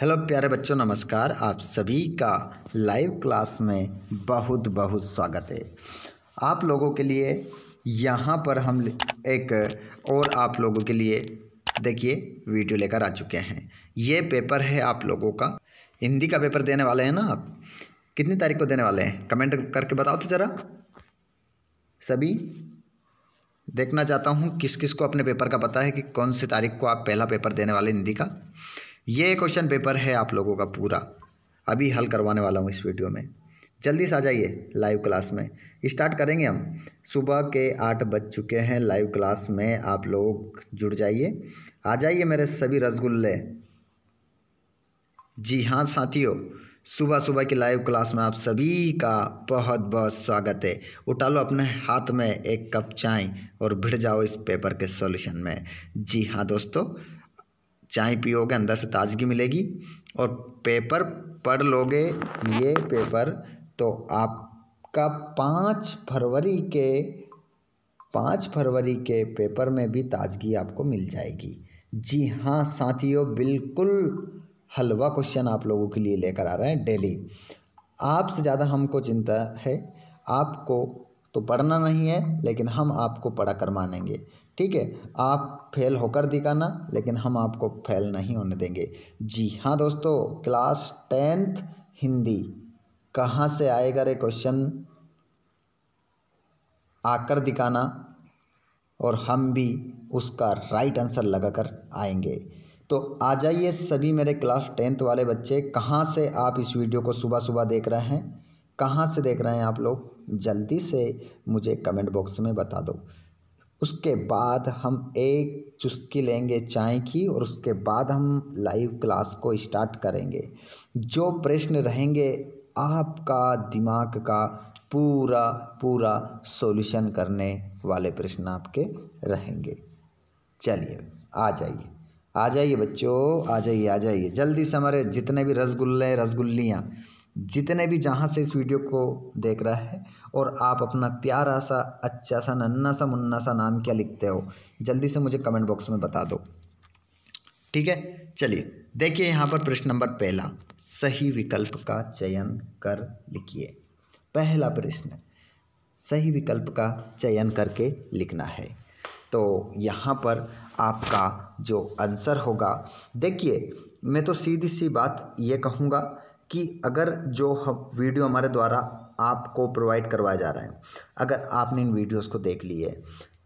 hello प्यारे बच्चों नमस्कार आप सभी का लाइव क्लास में बहुत बहुत स्वागत है आप लोगों के लिए यहाँ पर हम एक और आप लोगों के लिए देखिए वीडियो लेकर आ चुके हैं ये पेपर है आप लोगों का हिंदी का पेपर देने वाले हैं ना आप कितनी तारीख को देने वाले हैं कमेंट करके बताओ तो ज़रा सभी देखना चाहता हूँ किस किस को अपने पेपर का पता है कि कौन सी तारीख को आप पहला पेपर देने वाले हिंदी का ये क्वेश्चन पेपर है आप लोगों का पूरा अभी हल करवाने वाला हूँ इस वीडियो में जल्दी से आ जाइए लाइव क्लास में स्टार्ट करेंगे हम सुबह के आठ बज चुके हैं लाइव क्लास में आप लोग जुड़ जाइए आ जाइए मेरे सभी रसगुल्ले जी हाँ साथियों सुबह सुबह की लाइव क्लास में आप सभी का बहुत बहुत स्वागत है उठा लो अपने हाथ में एक कप चाय और भिड़ जाओ इस पेपर के सॉल्यूशन में जी हाँ दोस्तों चाय पियोगे अंदर से ताजगी मिलेगी और पेपर पढ़ लोगे ये पेपर तो आपका पाँच फरवरी के पाँच फरवरी के पेपर में भी ताजगी आपको मिल जाएगी जी हाँ साथियों बिल्कुल हलवा क्वेश्चन आप लोगों के लिए लेकर आ रहे हैं डेली आपसे ज़्यादा हमको चिंता है आपको तो पढ़ना नहीं है लेकिन हम आपको पढ़ा कर मानेंगे ठीक है आप फेल होकर दिखाना लेकिन हम आपको फेल नहीं होने देंगे जी हाँ दोस्तों क्लास टेंथ हिंदी कहाँ से आएगा रे क्वेश्चन आकर दिखाना और हम भी उसका राइट आंसर लगाकर आएंगे तो आ जाइए सभी मेरे क्लास टेंथ वाले बच्चे कहाँ से आप इस वीडियो को सुबह सुबह देख रहे हैं कहाँ से देख रहे हैं आप लोग जल्दी से मुझे कमेंट बॉक्स में बता दो उसके बाद हम एक चुस्की लेंगे चाय की और उसके बाद हम लाइव क्लास को स्टार्ट करेंगे जो प्रश्न रहेंगे आपका दिमाग का पूरा पूरा सॉल्यूशन करने वाले प्रश्न आपके रहेंगे चलिए आ जाइए आ जाइए बच्चों आ जाइए आ जाइए जल्दी से हमारे जितने भी रसगुल्ले रसगुल्लियाँ जितने भी जहाँ से इस वीडियो को देख रहा है और आप अपना प्यारा सा अच्छा सा नन्ना सा मुन्ना सा नाम क्या लिखते हो जल्दी से मुझे कमेंट बॉक्स में बता दो ठीक है चलिए देखिए यहाँ पर प्रश्न नंबर पहला सही विकल्प का चयन कर लिखिए पहला प्रश्न सही विकल्प का चयन करके लिखना है तो यहाँ पर आपका जो आंसर होगा देखिए मैं तो सीधी सी बात ये कहूँगा कि अगर जो हम वीडियो हमारे द्वारा आपको प्रोवाइड करवाया जा रहा है अगर आपने इन वीडियोस को देख लिए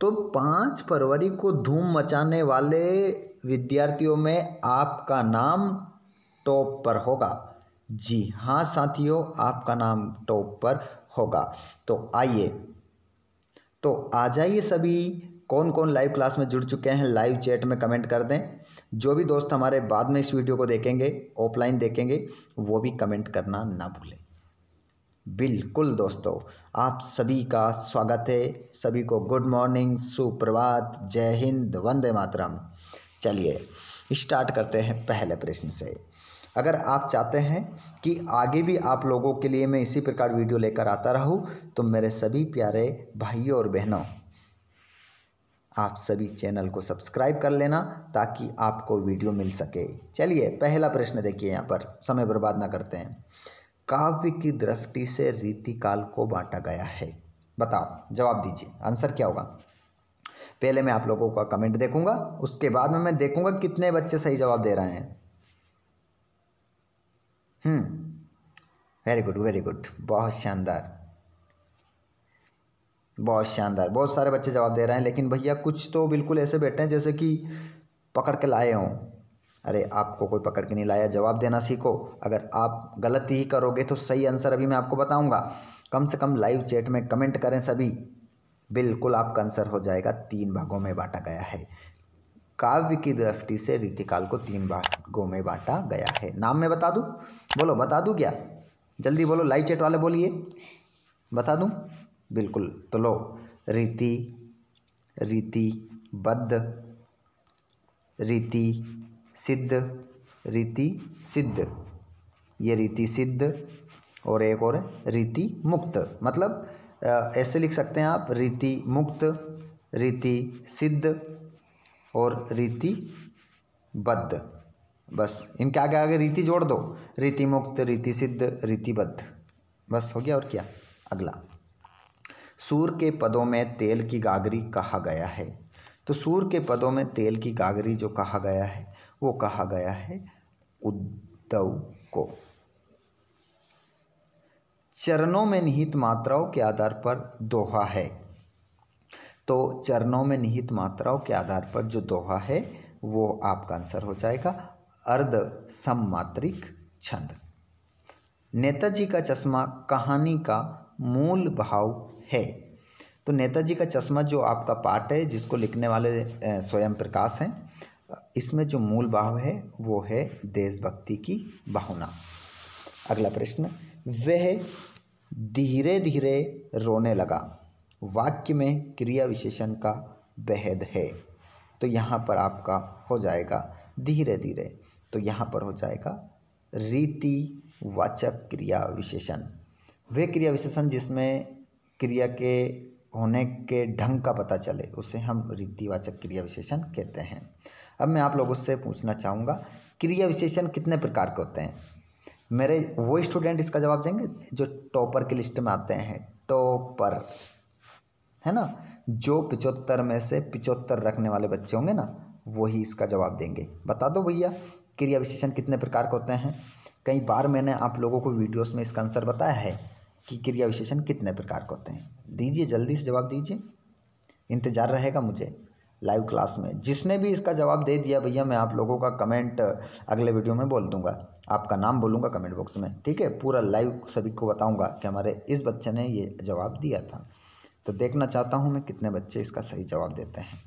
तो पाँच फरवरी को धूम मचाने वाले विद्यार्थियों में आपका नाम टॉप पर होगा जी हाँ साथियों आपका नाम टॉप पर होगा तो आइए तो आ जाइए सभी कौन कौन लाइव क्लास में जुड़ चुके हैं लाइव चैट में कमेंट कर दें जो भी दोस्त हमारे बाद में इस वीडियो को देखेंगे ऑफलाइन देखेंगे वो भी कमेंट करना ना भूलें बिल्कुल दोस्तों आप सभी का स्वागत है सभी को गुड मॉर्निंग सुप्रभात जय हिंद वंदे मातरम चलिए स्टार्ट करते हैं पहले प्रश्न से अगर आप चाहते हैं कि आगे भी आप लोगों के लिए मैं इसी प्रकार वीडियो लेकर आता रहूं तो मेरे सभी प्यारे भाइयों और बहनों आप सभी चैनल को सब्सक्राइब कर लेना ताकि आपको वीडियो मिल सके चलिए पहला प्रश्न देखिए यहाँ पर समय बर्बाद ना करते हैं काव्य की दृष्टि से रीतिकाल को बांटा गया है बताओ जवाब दीजिए आंसर क्या होगा पहले मैं आप लोगों का कमेंट देखूंगा उसके बाद में मैं देखूंगा कितने बच्चे सही जवाब दे रहे हैं hmm very good very good बहुत शानदार बहुत शानदार बहुत सारे बच्चे जवाब दे रहे हैं लेकिन भैया कुछ तो बिल्कुल ऐसे बैठे हैं जैसे कि पकड़ के लाए हों अरे आपको कोई पकड़ के नहीं लाया जवाब देना सीखो अगर आप गलत ही करोगे तो सही आंसर अभी मैं आपको बताऊंगा कम से कम लाइव चैट में कमेंट करें सभी बिल्कुल आपका आंसर हो जाएगा तीन भागों में बांटा गया है काव्य की दृष्टि से रीतिकाल को तीन भागों में बांटा गया है नाम मैं बता दूँ बोलो बता दूँ क्या जल्दी बोलो लाइव चैट वाले बोलिए बता दूँ बिल्कुल तो लो रीति रीतिबद्ध रीति सिद्ध रीति सिद्ध ये रीति सिद्ध और एक और रीति मुक्त मतलब ऐसे लिख सकते हैं आप रीति मुक्त रीति सिद्ध और रीति बद्ध बस इनके आगे आगे रीति जोड़ दो रीति मुक्त रीति सिद्ध रीतिबद्ध बस हो गया और क्या अगला सूर के पदों में तेल की गागरी कहा गया है तो सूर के पदों में तेल की गागरी जो कहा गया है वो कहा गया है उद्धव को चरणों में निहित मात्राओं के आधार पर दोहा है तो चरणों में निहित मात्राओं के आधार पर जो दोहा है वो आपका आंसर हो जाएगा अर्ध सममात्रिक छंद नेताजी का चश्मा कहानी का मूल भाव है तो नेताजी का चश्मा जो आपका पाठ है जिसको लिखने वाले स्वयं प्रकाश हैं इसमें जो मूल भाव है वो है देशभक्ति की भावना अगला प्रश्न वह धीरे धीरे रोने लगा वाक्य में क्रिया विशेषण का बेहद है तो यहाँ पर आपका हो जाएगा धीरे धीरे तो यहाँ पर हो जाएगा रीति वाचक क्रिया विशेषण वे क्रिया विशेषण जिसमें क्रिया के होने के ढंग का पता चले उसे हम रीतिवाचक क्रिया विशेषण कहते हैं अब मैं आप लोगों से पूछना चाहूँगा क्रिया विशेषण कितने प्रकार के होते हैं मेरे वो स्टूडेंट इसका जवाब देंगे जो टॉपर की लिस्ट में आते हैं टॉपर है ना जो पिचहत्तर में से पिचहत्तर रखने वाले बच्चे होंगे ना वही इसका जवाब देंगे बता दो भैया क्रिया विशेषण कितने प्रकार के होते हैं कई बार मैंने आप लोगों को वीडियोस में इसका आंसर बताया है कि क्रिया विशेषण कितने प्रकार के होते हैं दीजिए जल्दी से जवाब दीजिए इंतज़ार रहेगा मुझे लाइव क्लास में जिसने भी इसका जवाब दे दिया भैया मैं आप लोगों का कमेंट अगले वीडियो में बोल दूंगा आपका नाम बोलूंगा कमेंट बॉक्स में ठीक है पूरा लाइव सभी को बताऊंगा कि हमारे इस बच्चे ने ये जवाब दिया था तो देखना चाहता हूँ मैं कितने बच्चे इसका सही जवाब देते हैं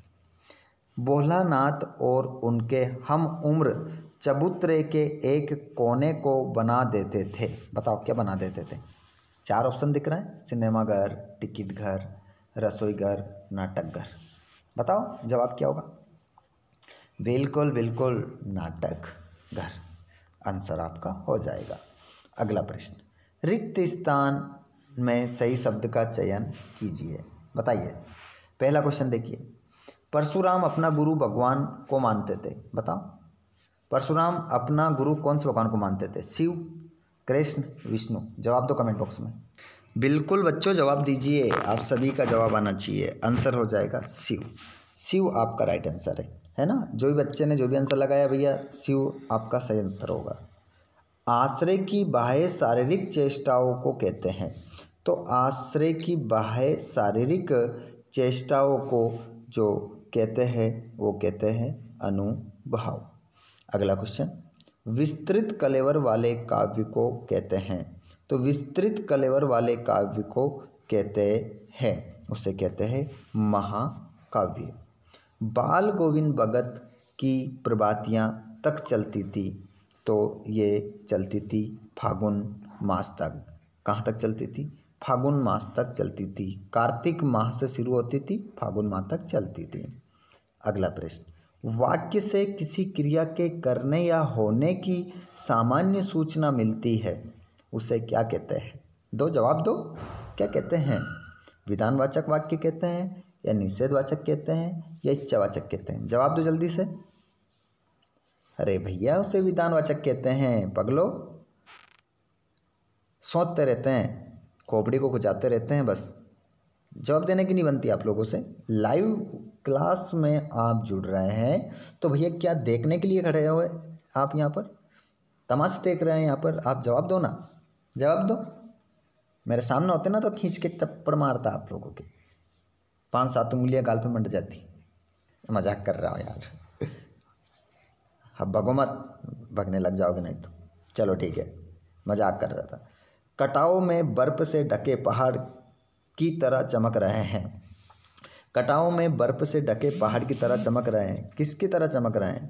भोलानाथ और उनके हम उम्र चबूतरे के एक कोने को बना देते थे बताओ क्या बना देते थे चार ऑप्शन दिख रहे हैं सिनेमाघर टिकट घर रसोई घर नाटक घर बताओ जवाब क्या होगा बिल्कुल बिल्कुल नाटक घर आंसर आपका हो जाएगा अगला प्रश्न रिक्त स्थान में सही शब्द का चयन कीजिए बताइए पहला क्वेश्चन देखिए परशुराम अपना गुरु भगवान को मानते थे बताओ परशुराम अपना गुरु कौन से भगवान को मानते थे शिव कृष्ण विष्णु जवाब दो कमेंट बॉक्स में बिल्कुल बच्चों जवाब दीजिए आप सभी का जवाब आना चाहिए आंसर हो जाएगा शिव शिव आपका राइट आंसर है है ना जो भी बच्चे ने जो भी आंसर लगाया भैया शिव आपका सही आंसर होगा आश्रय की बाह्य शारीरिक चेष्टाओं को कहते हैं तो आश्रय की बाह्य शारीरिक चेष्टाओं को जो कहते हैं वो कहते हैं अनुभाव अगला क्वेश्चन विस्तृत कलेवर वाले काव्य को कहते हैं तो विस्तृत कलेवर वाले काव्य को कहते हैं उसे कहते हैं महाकाव्य बाल गोविंद भगत की प्रभातियाँ तक चलती थी तो ये चलती थी फागुन मास तक कहाँ तक चलती थी फागुन मास तक चलती थी कार्तिक माह से शुरू होती थी फागुन माह तक चलती थी अगला प्रश्न वाक्य से किसी क्रिया के करने या होने की सामान्य सूचना मिलती है उसे क्या कहते हैं दो जवाब दो क्या कहते हैं विधानवाचक वाक्य कहते हैं या निषेधवाचक कहते हैं या इच्छावाचक कहते हैं जवाब दो जल्दी से अरे भैया उसे विधानवाचक कहते हैं पगलो सोचते रहते हैं खोपड़ी को खुजाते रहते हैं बस जवाब देने की नहीं बनती आप लोगों से लाइव क्लास में आप जुड़ रहे हैं तो भैया क्या देखने के लिए खड़े हुए आप यहाँ पर तमाश देख रहे हैं यहाँ पर आप जवाब दो ना जवाब दो मेरे सामने होते ना तो खींच के थप्पड़ मारता आप लोगों के पाँच सात उंगलियाँ गाल पे मंड जाती मजाक कर रहा हूँ यार अब भगो मत भगने लग जाओगे नहीं तो चलो ठीक है मजाक कर रहा था कटाओ में बर्फ से ढके पहाड़ की तरह चमक रहे हैं कटाओं में बर्फ से ढके पहाड़ की तरह चमक रहे हैं किसकी तरह चमक रहे हैं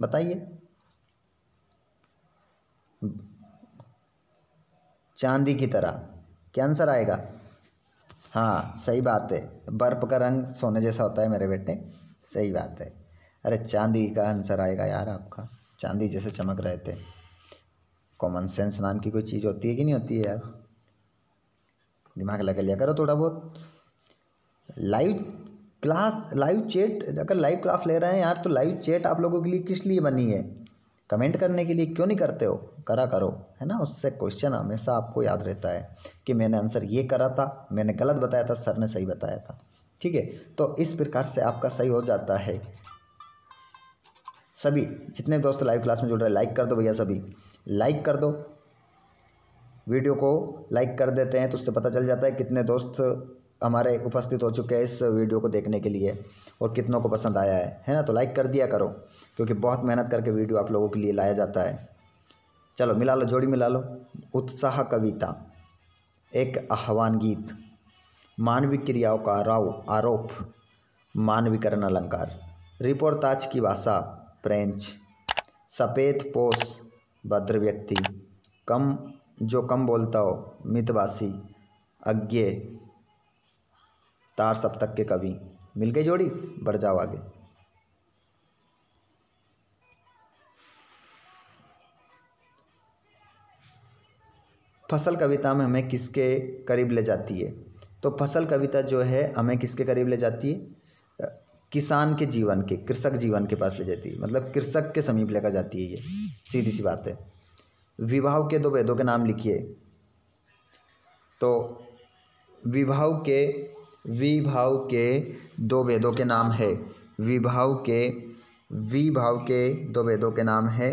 बताइए चांदी की तरह क्या आंसर आएगा हाँ सही बात है बर्फ का रंग सोने जैसा होता है मेरे बेटे सही बात है अरे चांदी का आंसर आएगा यार आपका चांदी जैसे चमक रहे थे कॉमन सेंस नाम की कोई चीज़ होती है कि नहीं होती है यार दिमाग लगा लिया करो थोड़ा बहुत लाइव क्लास लाइव चैट अगर लाइव क्लास ले रहे हैं यार तो लाइव चैट आप लोगों के लिए किस लिए बनी है कमेंट करने के लिए क्यों नहीं करते हो करा करो है ना उससे क्वेश्चन हमेशा आपको याद रहता है कि मैंने आंसर ये करा था मैंने गलत बताया था सर ने सही बताया था ठीक है तो इस प्रकार से आपका सही हो जाता है सभी जितने दोस्त लाइव क्लास में जुड़ रहे हैं लाइक कर दो भैया सभी लाइक कर दो वीडियो को लाइक कर देते हैं तो उससे पता चल जाता है कितने दोस्त हमारे उपस्थित हो चुके हैं इस वीडियो को देखने के लिए और कितनों को पसंद आया है है ना तो लाइक कर दिया करो क्योंकि बहुत मेहनत करके वीडियो आप लोगों के लिए लाया जाता है चलो मिला लो जोड़ी मिला लो उत्साह कविता एक आह्वान गीत मानवीय क्रियाओं का राव आरोप मानवीकरण अलंकार रिपोर्टाज की भाषा फ्रेंच सफ़ेद पोष भद्र व्यक्ति कम जो कम बोलता हो मितवासी अज्ञे तार सब तक के कवि मिल गई जोड़ी बढ़ जाओ आगे फसल कविता में हमें किसके करीब ले जाती है तो फसल कविता जो है हमें किसके करीब ले जाती है किसान के जीवन के कृषक जीवन के पास ले जाती है मतलब कृषक के समीप लेकर जाती है ये सीधी सी बात है विवाह के दो वेदों के नाम लिखिए तो विवाह के विभाव के दो वेदों के नाम है विभाव के विभाव के दो वेदों के नाम है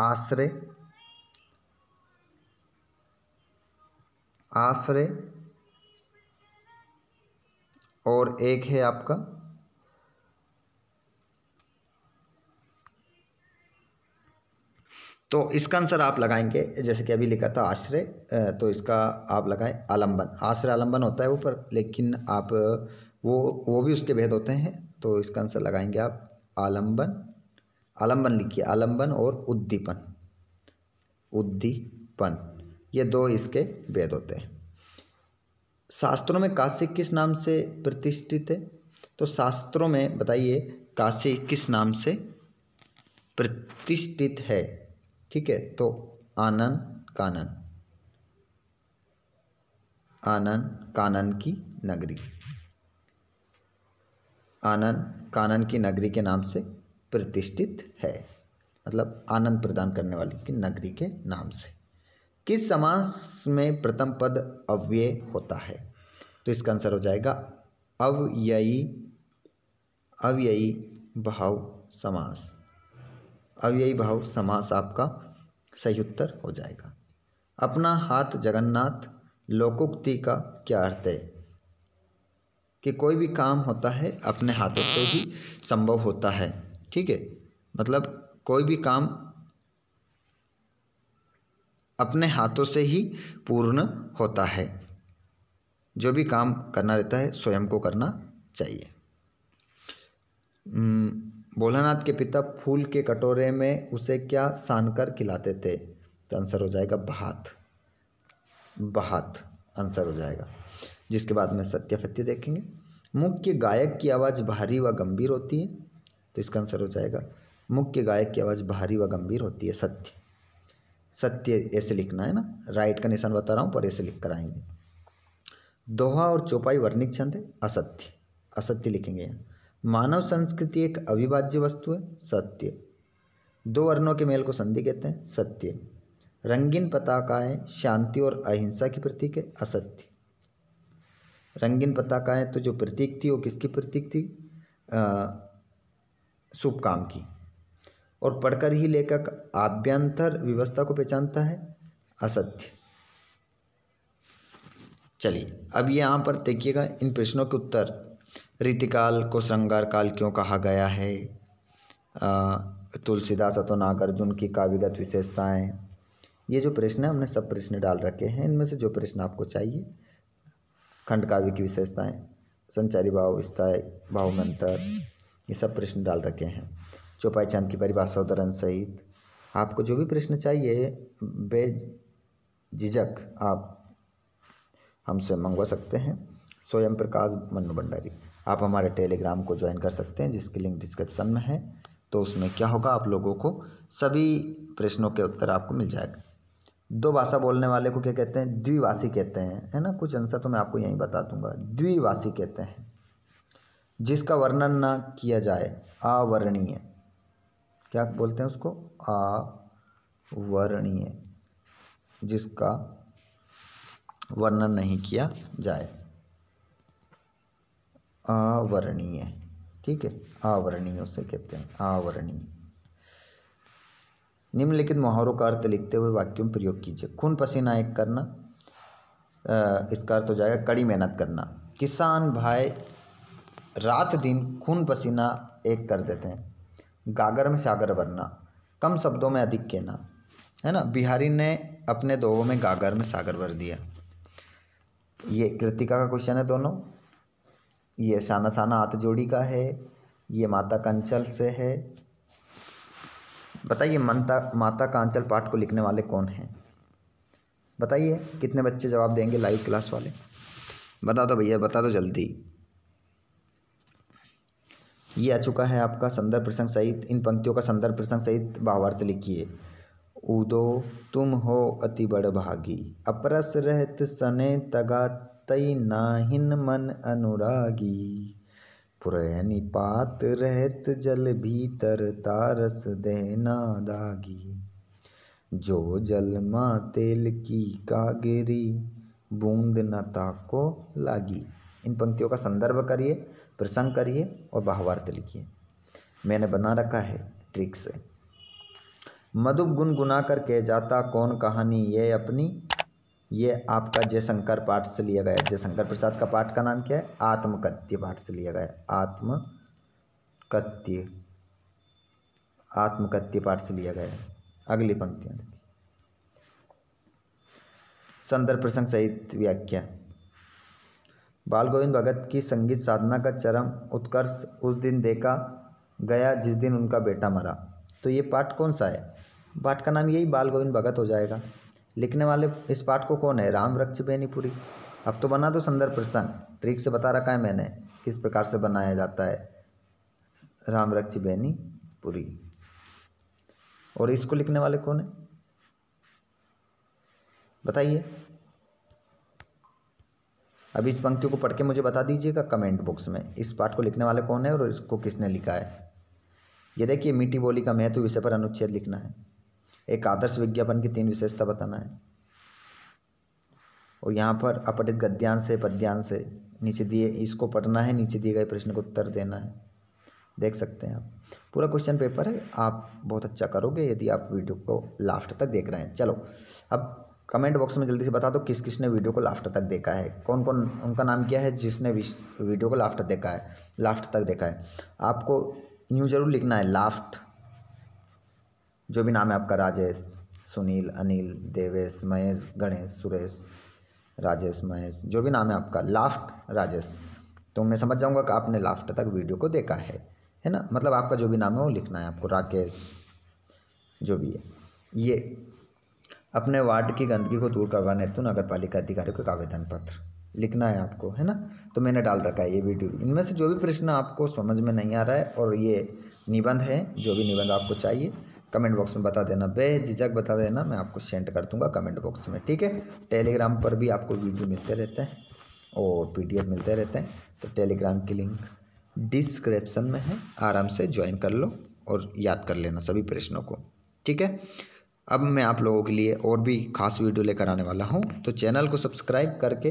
आश्रय आश्रय और एक है आपका तो इसका आंसर आप लगाएंगे जैसे कि अभी लिखा था आश्रय तो इसका आप लगाएं आलंबन आश्रय आलंबन होता है ऊपर लेकिन आप वो वो भी उसके भेद होते हैं तो इसका आंसर लगाएंगे आप आलम्बन आलंबन लिखिए आलम्बन और उद्दीपन उद्दीपन ये दो इसके भेद होते हैं शास्त्रों में काशी किस नाम से प्रतिष्ठित है तो शास्त्रों में बताइए काशी किस नाम से प्रतिष्ठित है ठीक है तो आनंद कानन आनंद कानन की नगरी आनंद कानन की नगरी के नाम से प्रतिष्ठित है मतलब आनंद प्रदान करने वाली की नगरी के नाम से किस समास में प्रथम पद अव्यय होता है तो इसका आंसर हो जाएगा अव्ययी अव्ययी भाव समास अव्ययी भाव समास आपका सही उत्तर हो जाएगा अपना हाथ जगन्नाथ लोकोक्ति का क्या अर्थ है कि कोई भी काम होता है अपने हाथों से ही संभव होता है ठीक है मतलब कोई भी काम अपने हाथों से ही पूर्ण होता है जो भी काम करना रहता है स्वयं को करना चाहिए भोलानाथ के पिता फूल के कटोरे में उसे क्या सान कर खिलाते थे तो आंसर हो जाएगा भात भात आंसर हो जाएगा जिसके बाद में सत्य फत्य देखेंगे मुख्य गायक की आवाज़ भारी व गंभीर होती है तो इसका आंसर हो जाएगा मुख्य गायक की आवाज़ भारी व गंभीर होती है सत्य सत्य ऐसे लिखना है ना राइट का निशान बता रहा हूँ पर ऐसे लिख कर आएंगे दोहा और चौपाई वर्णिक छंद है असत्य असत्य लिखेंगे यहाँ मानव संस्कृति एक अविभाज्य वस्तु है सत्य दो वर्णों के मेल को संधि कहते हैं सत्य रंगीन पताकाएं शांति और अहिंसा की प्रतीक है असत्य रंगीन पताकाएं तो जो प्रतीक थी वो किसकी प्रतीक थी शुभ काम की और पढ़कर ही लेखक आभ्यंतर व्यवस्था को पहचानता है असत्य चलिए अब यहाँ पर देखिएगा इन प्रश्नों के उत्तर रीतिकाल को श्रृंगार काल क्यों कहा गया है तुलसीदास अथो नागार्जुन की काव्यगत विशेषताएं ये जो प्रश्न है हमने सब प्रश्न डाल रखे हैं इनमें से जो प्रश्न आपको चाहिए खंड काव्य की विशेषताएं संचारी भाव स्थायी भाव मंत्र ये सब प्रश्न डाल रखे हैं चौपाई चांद की परिभाषा उदाहरण सहित आपको जो भी प्रश्न चाहिए बे झिझक आप हमसे मंगवा सकते हैं स्वयं प्रकाश मनु भंडारी आप हमारे टेलीग्राम को ज्वाइन कर सकते हैं जिसकी लिंक डिस्क्रिप्शन में है तो उसमें क्या होगा आप लोगों को सभी प्रश्नों के उत्तर आपको मिल जाएगा दो भाषा बोलने वाले को क्या कहते हैं द्विवासी कहते हैं है ना कुछ आंसर तो मैं आपको यहीं बता दूंगा द्विवासी कहते हैं जिसका वर्णन ना किया जाए अवर्णीय क्या बोलते हैं उसको अवर्णीय जिसका वर्णन नहीं किया जाए आवरणीय ठीक है आवरणीय उसे कहते हैं आवरणीय निम्नलिखित मुहावरों का अर्थ लिखते हुए वाक्यों में प्रयोग कीजिए खून पसीना एक करना इसका अर्थ हो जाएगा कड़ी मेहनत करना किसान भाई रात दिन खून पसीना एक कर देते हैं गागर में सागर भरना कम शब्दों में अधिक कहना है ना बिहारी ने अपने दोहों में गागर में सागर भर दिया ये कृतिका का क्वेश्चन है दोनों ये शाना हाथ जोड़ी का है ये माता कांचल से है बताइए मनता माता कांचल पाठ को लिखने वाले कौन हैं बताइए कितने बच्चे जवाब देंगे लाइव क्लास वाले बता दो भैया बता दो जल्दी ये आ चुका है आपका संदर्भ प्रसंग सहित इन पंक्तियों का संदर्भ प्रसंग सहित भावार्थ लिखिए उदो तुम हो अति बड़ भागी अपरस रहत सने तगा तई नाहिन मन अनुरागी पुरैनिपात रहत जल भीतर तारस देना दागी जो जल मा तेल की कागेरी बूंद न ताको लागी इन पंक्तियों का संदर्भ करिए प्रसंग करिए और भावार्थ लिखिए मैंने बना रखा है ट्रिक से मधु गुनगुना कर कह जाता कौन कहानी ये अपनी ये आपका जयशंकर पाठ से लिया गया जयशंकर प्रसाद का पाठ का नाम क्या है आत्मकत्य पाठ से लिया गया आत्मकत्य आत्मकत्य पाठ से लिया गया अगली पंक्तियाँ संदर्भ प्रसंग सहित व्याख्या बाल गोविंद भगत की संगीत साधना का चरम उत्कर्ष उस दिन देखा गया जिस दिन उनका बेटा मरा तो ये पाठ कौन सा है पाठ का नाम यही बाल गोविंद भगत हो जाएगा लिखने वाले इस पाठ को कौन है राम वृक्ष बेनीपुरी अब तो बना दो संदर्भ प्रसंग ट्रिक से बता रखा है मैंने किस प्रकार से बनाया जाता है राम वृक्ष बेनीपुरी और इसको लिखने वाले कौन है बताइए अभी इस पंक्ति को पढ़ के मुझे बता दीजिएगा कमेंट बॉक्स में इस पाठ को लिखने वाले कौन है और इसको किसने लिखा है ये देखिए मीठी बोली का महत्व विषय पर अनुच्छेद लिखना है एक आदर्श विज्ञापन की तीन विशेषता बताना है और यहाँ पर अपटित गद्यान से पद्यान से नीचे दिए इसको पढ़ना है नीचे दिए गए प्रश्न को उत्तर देना है देख सकते हैं आप पूरा क्वेश्चन पेपर है आप बहुत अच्छा करोगे यदि आप वीडियो को लास्ट तक देख रहे हैं चलो अब कमेंट बॉक्स में जल्दी से बता दो किस किसने वीडियो को लास्ट तक देखा है कौन कौन उनका नाम क्या है जिसने वीडियो को लास्ट देखा है लास्ट तक देखा है आपको यूँ जरूर लिखना है लास्ट जो भी नाम है आपका राजेश सुनील अनिल देवेश महेश गणेश सुरेश राजेश महेश जो भी नाम है आपका लाफ्ट राजेश तो मैं समझ जाऊंगा कि आपने लाफ्ट तक वीडियो को देखा है है ना मतलब आपका जो भी नाम है वो लिखना है आपको राकेश जो भी है ये अपने वार्ड की गंदगी को दूर करवाने हेतु नगर पालिका अधिकारी को एक आवेदन पत्र लिखना है आपको है ना तो मैंने डाल रखा है ये वीडियो इनमें से जो भी प्रश्न आपको समझ में नहीं आ रहा है और ये निबंध है जो भी निबंध आपको चाहिए कमेंट बॉक्स में बता देना बेझिझक बता देना मैं आपको सेंड कर दूंगा कमेंट बॉक्स में ठीक है टेलीग्राम पर भी आपको वीडियो मिलते रहते हैं और पीडीएफ मिलते रहते हैं तो टेलीग्राम की लिंक डिस्क्रिप्सन में है आराम से ज्वाइन कर लो और याद कर लेना सभी प्रश्नों को ठीक है अब मैं आप लोगों के लिए और भी खास वीडियो लेकर आने वाला हूँ तो चैनल को सब्सक्राइब करके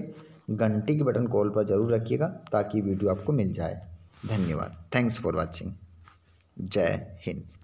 घंटी के बटन कॉल पर ज़रूर रखिएगा ताकि वीडियो आपको मिल जाए धन्यवाद थैंक्स फॉर वॉचिंग जय हिंद